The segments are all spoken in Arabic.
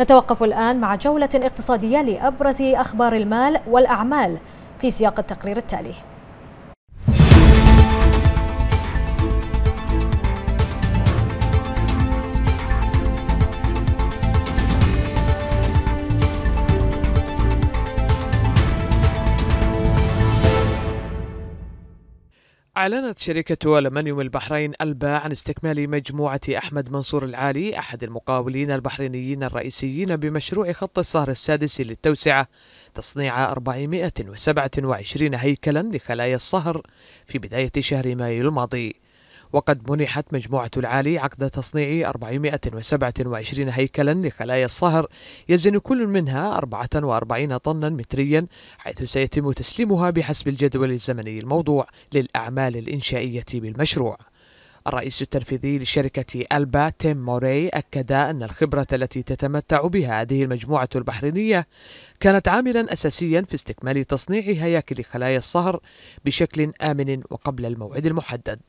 نتوقف الآن مع جولة اقتصادية لأبرز أخبار المال والأعمال في سياق التقرير التالي أعلنت شركة ألمنيوم البحرين ألبا عن استكمال مجموعة أحمد منصور العالي أحد المقاولين البحرينيين الرئيسيين بمشروع خط الصهر السادس للتوسعة تصنيع 427 هيكلا لخلايا الصهر في بداية شهر مايو الماضي وقد منحت مجموعة العالي عقد تصنيع 427 هيكلا لخلايا الصهر يزن كل منها 44 طنا متريا حيث سيتم تسليمها بحسب الجدول الزمني الموضوع للأعمال الإنشائية بالمشروع الرئيس التنفيذي لشركة ألبا تيم موري أكد أن الخبرة التي تتمتع بها هذه المجموعة البحرينية كانت عاملا أساسيا في استكمال تصنيع هياكل خلايا الصهر بشكل آمن وقبل الموعد المحدد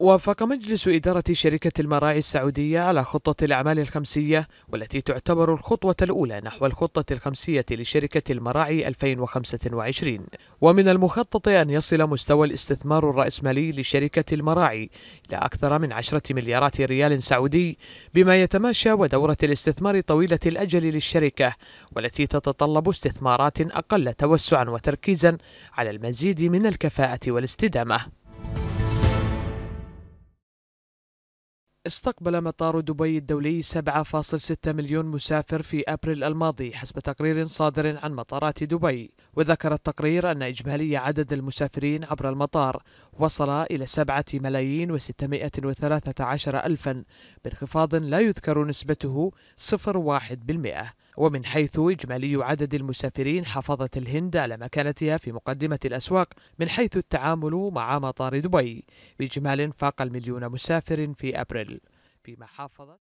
وافق مجلس إدارة شركة المراعي السعودية على خطة الأعمال الخمسية والتي تعتبر الخطوة الأولى نحو الخطة الخمسية لشركة المراعي 2025 ومن المخطط أن يصل مستوى الاستثمار الرأسمالي لشركة المراعي إلى أكثر من 10 مليارات ريال سعودي بما يتماشى ودورة الاستثمار طويلة الأجل للشركة والتي تتطلب استثمارات أقل توسعا وتركيزا على المزيد من الكفاءة والاستدامة استقبل مطار دبي الدولي 7.6 مليون مسافر في أبريل الماضي حسب تقرير صادر عن مطارات دبي وذكر التقرير أن إجمالي عدد المسافرين عبر المطار وصل إلى 7 ملايين و613 ألفا بانخفاض لا يذكر نسبته 0.1% ومن حيث إجمالي عدد المسافرين حافظت الهند على مكانتها في مقدمة الأسواق من حيث التعامل مع مطار دبي بإجمال فاق المليون مسافر في أبريل فيما حافظت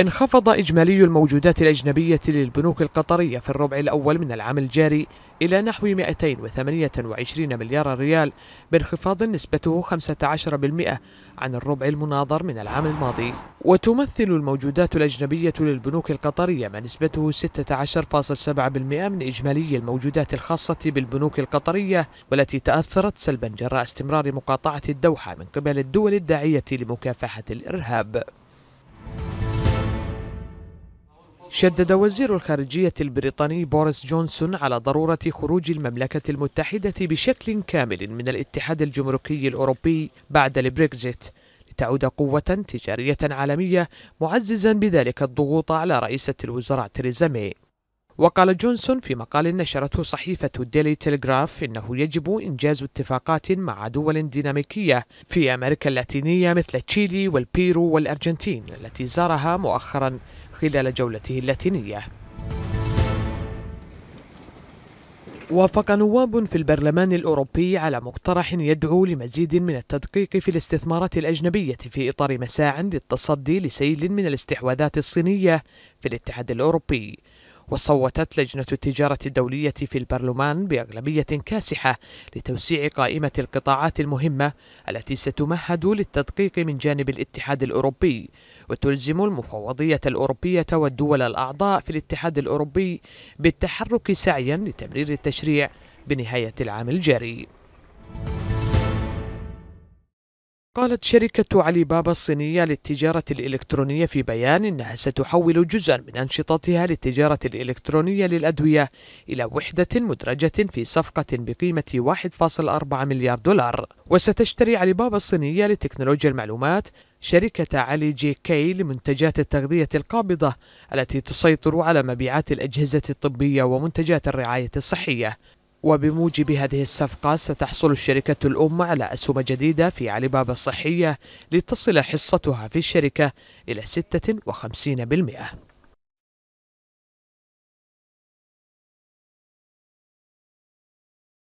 انخفض إجمالي الموجودات الأجنبية للبنوك القطرية في الربع الأول من العام الجاري إلى نحو 228 مليار ريال بانخفاض نسبته 15% عن الربع المناظر من العام الماضي وتمثل الموجودات الأجنبية للبنوك القطرية ما نسبته 16.7% من إجمالي الموجودات الخاصة بالبنوك القطرية والتي تأثرت سلبا جراء استمرار مقاطعة الدوحة من قبل الدول الداعية لمكافحة الإرهاب شدد وزير الخارجية البريطاني بوريس جونسون على ضرورة خروج المملكة المتحدة بشكل كامل من الاتحاد الجمركي الأوروبي بعد البريكزيت لتعود قوة تجارية عالمية معززا بذلك الضغوط على رئيسة الوزراء تريزا مي وقال جونسون في مقال نشرته صحيفة ديلي تيليغراف إنه يجب إنجاز اتفاقات مع دول ديناميكية في أمريكا اللاتينية مثل تشيلي والبيرو والأرجنتين التي زارها مؤخرا خلال جولته اللاتينية وافق نواب في البرلمان الأوروبي على مقترح يدعو لمزيد من التدقيق في الاستثمارات الأجنبية في إطار مساع للتصدي لسيل من الاستحواذات الصينية في الاتحاد الأوروبي وصوتت لجنة التجارة الدولية في البرلمان بأغلبية كاسحة لتوسيع قائمة القطاعات المهمة التي ستمهد للتدقيق من جانب الاتحاد الأوروبي وتلزم المفوضية الأوروبية والدول الأعضاء في الاتحاد الأوروبي بالتحرك سعيا لتمرير التشريع بنهاية العام الجاري قالت شركة علي بابا الصينية للتجارة الإلكترونية في بيان إنها ستحول جزءا من أنشطتها للتجارة الإلكترونية للأدوية إلى وحدة مدرجة في صفقة بقيمة 1.4 مليار دولار وستشتري علي بابا الصينية لتكنولوجيا المعلومات شركة علي جي كي لمنتجات التغذية القابضة التي تسيطر على مبيعات الأجهزة الطبية ومنتجات الرعاية الصحية وبموجب هذه الصفقة ستحصل الشركة الأم على أسهم جديدة في علي بابا الصحية لتصل حصتها في الشركة إلى 56%